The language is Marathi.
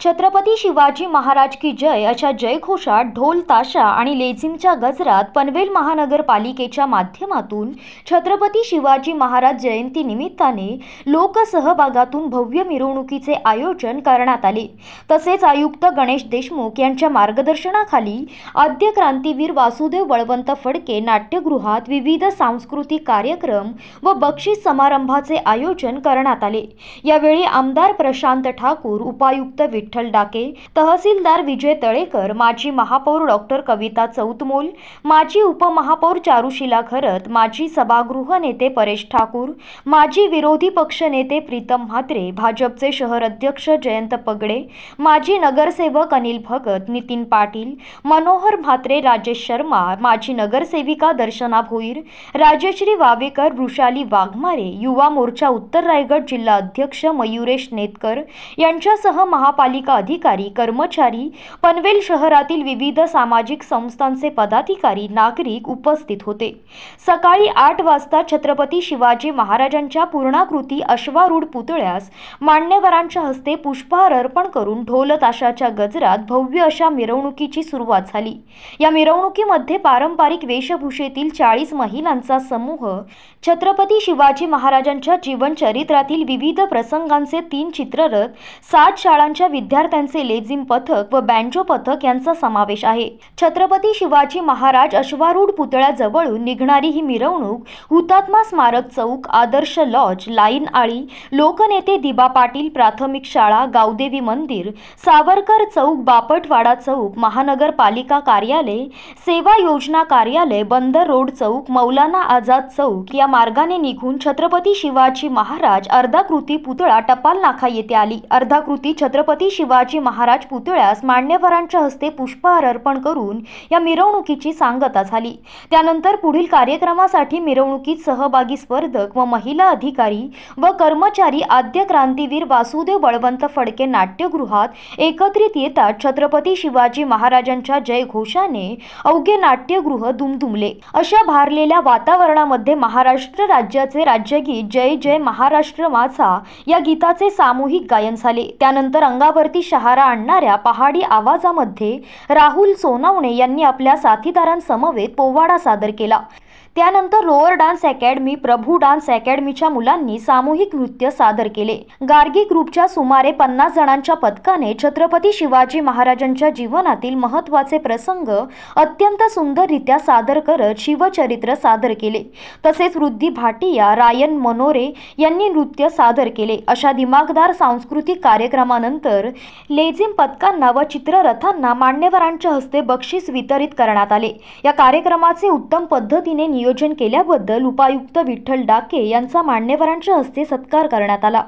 छत्रपती शिवाजी महाराज की जय अशा जयघोषात ढोल ताशा आणि लेझिमच्या गजरात पनवेल महानगरपालिकेच्या माध्यमातून छत्रपती शिवाजी महाराज जयंतीनिमित्ताने लोकसहभागातून भव्य मिरवणुकीचे आयोजन करण्यात आले तसेच आयुक्त गणेश देशमुख यांच्या मार्गदर्शनाखाली आद्य क्रांतीवीर वासुदेव बळवंत फडके नाट्यगृहात विविध सांस्कृतिक कार्यक्रम व बक्षीस समारंभाचे आयोजन करण्यात आले यावेळी आमदार प्रशांत ठाकूर उपायुक्त विठ्ठल डाके तहसीलदार विजय तळेकर माजी महापौर डॉक्टर कविता चौतमोल माजी उपमहापौर चारुशिला खरत माजी सभागृह नेते परेश ठाकूर माजी विरोधी पक्ष नेते प्रीतम म्हात्रे भाजपचे शहर अध्यक्ष जयंत पगडे माजी नगरसेवक अनिल भगत नितीन पाटील मनोहर म्हात्रे राजेश शर्मा माजी नगरसेविका दर्शना भोईर राजश्री वावेकर वृषाली वाघमारे युवा मोर्चा उत्तर रायगड जिल्हा अध्यक्ष मयुरेश नेतकर यांच्यासह महापालिका पालिका अधिकारी कर्मचारी पनवेल शहरातील विविध सामाजिक संस्थांचे पदाधिकारी नागरिक उपस्थित होते सकाळी आठ वाजता छत्रपती शिवाजी महाराजांच्या पूर्णाकृती अश्वारूढ पुतळ्यास मान्यवरांच्या हस्ते पुष्पहार अर्पण करून ढोल ताशाच्या गजरात भव्य अशा मिरवणुकीची सुरुवात झाली या मिरवणुकीमध्ये पारंपरिक वेशभूषेतील चाळीस महिलांचा समूह छत्रपती शिवाजी महाराजांच्या जीवनचरित्रातील विविध प्रसंगांचे तीन चित्ररथ सात शाळांच्या विद्यार्थ्यांचे लेझिम पथक व बँजो पथक यांचा समावेश आहे छत्रपती शिवाजी महाराज अश्वारूढ जवळून निघणारी ही मिरवणूक हुतात्मा स्मारक चौक आदर्श लॉज लाईन आळी लोकनेते दिबा पाटील प्राथमिक शाळा गावदेवी मंदिर सावरकर चौक बापटवाडा चौक महानगरपालिका कार्यालय सेवा योजना कार्यालय बंदर रोड चौक मौलाना आझाद चौक या मार्गाने निघून छत्रपती शिवाजी महाराज अर्धाकृती पुतळा टपाल नाका येथे आली अर्धाकृती छत्रपती छत्रपती शिवाजी महाराज पुतळ्यास मान्यवरांच्या हस्ते पुष्पहार अर्पण करून या मिरवणुकीची सांगता झाली त्यानंतर पुढील कार्यक्रमासाठी मिरवणुकीत सहभागी स्पर्धक व महिला अधिकारी व कर्मचारी आद्य क्रांतीवीर वासुदेव बळवंत फडके नाट्यगृहात एकत्रित येतात छत्रपती शिवाजी महाराजांच्या जयघोषाने अवघे नाट्यगृह दुमदुमले अशा भारलेल्या वातावरणामध्ये महाराष्ट्र राज्याचे राज्यगीत जय जय महाराष्ट्र माझा या गीताचे सामूहिक गायन झाले त्यानंतर अंगावर मनावरती शहारा आणणाऱ्या पहाडी आवाजामध्ये राहुल सोनावणे यांनी आपल्या साथीदारांसमवेत पोवाडा सादर केला त्यानंतर roar dance academy Prabhu dance अकॅडमीच्या मुलांनी सामूहिक नृत्य सादर केले गार्गी ग्रुपच्या सुमारे पन्नास जणांच्या पथकाने छत्रपती शिवाजी महाराजांच्या जीवनातील महत्वाचे प्रसंग अत्यंत सुंदररित्या सादर करत शिवचरित्र सादर केले तसेच वृद्धी भाटिया रायन मनोरे यांनी नृत्य सादर केले अशा दिमागदार सांस्कृतिक कार्यक्रमानंतर लेझिम पथकांना व चित्ररथांना मान्यवरांच्या हस्ते बक्षीस वितरित करण्यात आले या कार्यक्रमाचे उत्तम पद्धतीने नियोजन केल्याबद्दल उपायुक्त विठ्ठल डाके यांचा मान्यवरांच्या हस्ते सत्कार करण्यात आला